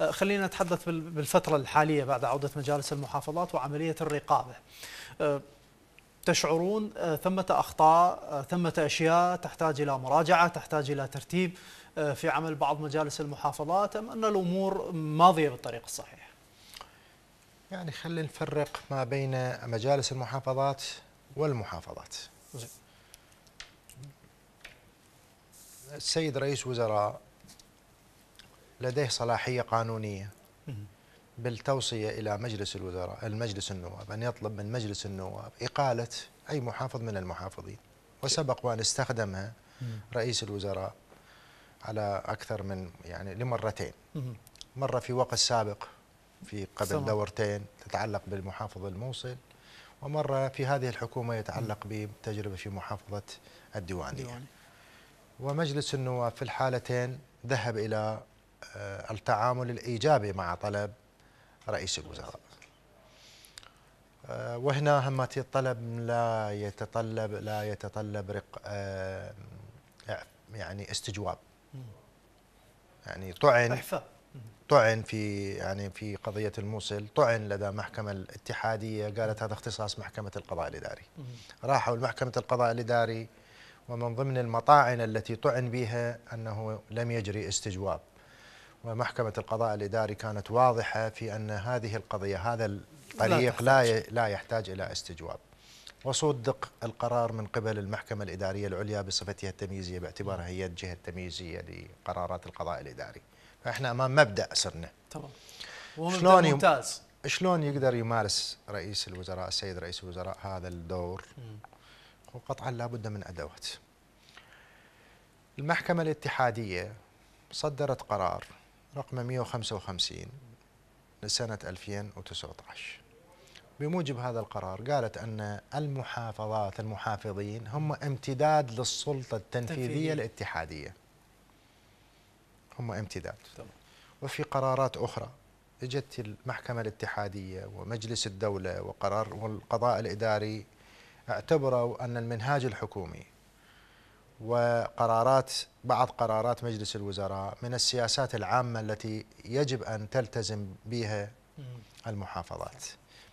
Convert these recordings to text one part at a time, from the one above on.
آه، خلينا نتحدث بالفترة الحالية بعد عودة مجالس المحافظات وعملية الرقابة آه، تشعرون آه، ثمة أخطاء ثمة أشياء تحتاج إلى مراجعة تحتاج إلى ترتيب في عمل بعض مجالس المحافظات أم أن الأمور ماضية بالطريق الصحيح يعني خلينا نفرق ما بين مجالس المحافظات والمحافظات السيد رئيس وزراء لديه صلاحية قانونية بالتوصية إلى مجلس الوزراء المجلس النواب أن يطلب من مجلس النواب إقالة أي محافظ من المحافظين وسبق وأن استخدمها رئيس الوزراء على أكثر من يعني لمرتين مرة في وقت سابق في قبل دورتين تتعلق بالمحافظ الموصل ومرة في هذه الحكومة يتعلق بتجربة في محافظة الديوانية ومجلس النواب في الحالتين ذهب إلى آه، التعامل الإيجابي مع طلب رئيس الوزراء آه، وهنا همتي الطلب لا يتطلب لا يتطلب رق آه، يعني استجواب يعني طعن طعن في يعني في قضيه الموصل طعن لدى محكمه الاتحاديه قالت هذا اختصاص محكمه القضاء الاداري راحوا لمحكمه القضاء الاداري ومن ضمن المطاعن التي طعن بها انه لم يجري استجواب ومحكمة القضاء الإداري كانت واضحة في أن هذه القضية هذا الطريق لا لا يحتاج إلى استجواب وصدق القرار من قبل المحكمة الإدارية العليا بصفتها التمييزية باعتبارها هي الجهة التمييزية لقرارات القضاء الإداري فإحنا أمام مبدأ أسرنا شلون شلون يقدر يمارس رئيس الوزراء السيد رئيس الوزراء هذا الدور وقطعا بد من أدوات المحكمة الاتحادية صدرت قرار رقم 155 لسنة 2019 بموجب هذا القرار قالت أن المحافظات المحافظين هم امتداد للسلطة التنفيذية الاتحادية هم امتداد وفي قرارات أخرى اجت المحكمة الاتحادية ومجلس الدولة وقرار والقضاء الإداري اعتبروا أن المنهاج الحكومي وقرارات بعض قرارات مجلس الوزراء من السياسات العامة التي يجب أن تلتزم بها المحافظات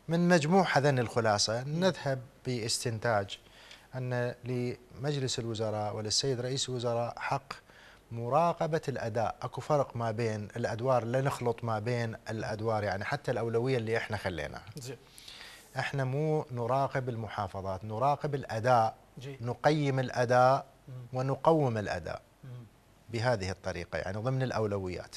من مجموع هذن الخلاصة نذهب باستنتاج أن لمجلس الوزراء وللسيد رئيس الوزراء حق مراقبة الأداء أكو فرق ما بين الأدوار لا نخلط ما بين الأدوار يعني حتى الأولوية اللي إحنا خليناها احنا مو نراقب المحافظات نراقب الاداء نقيم الاداء ونقوم الاداء بهذه الطريقه يعني ضمن الاولويات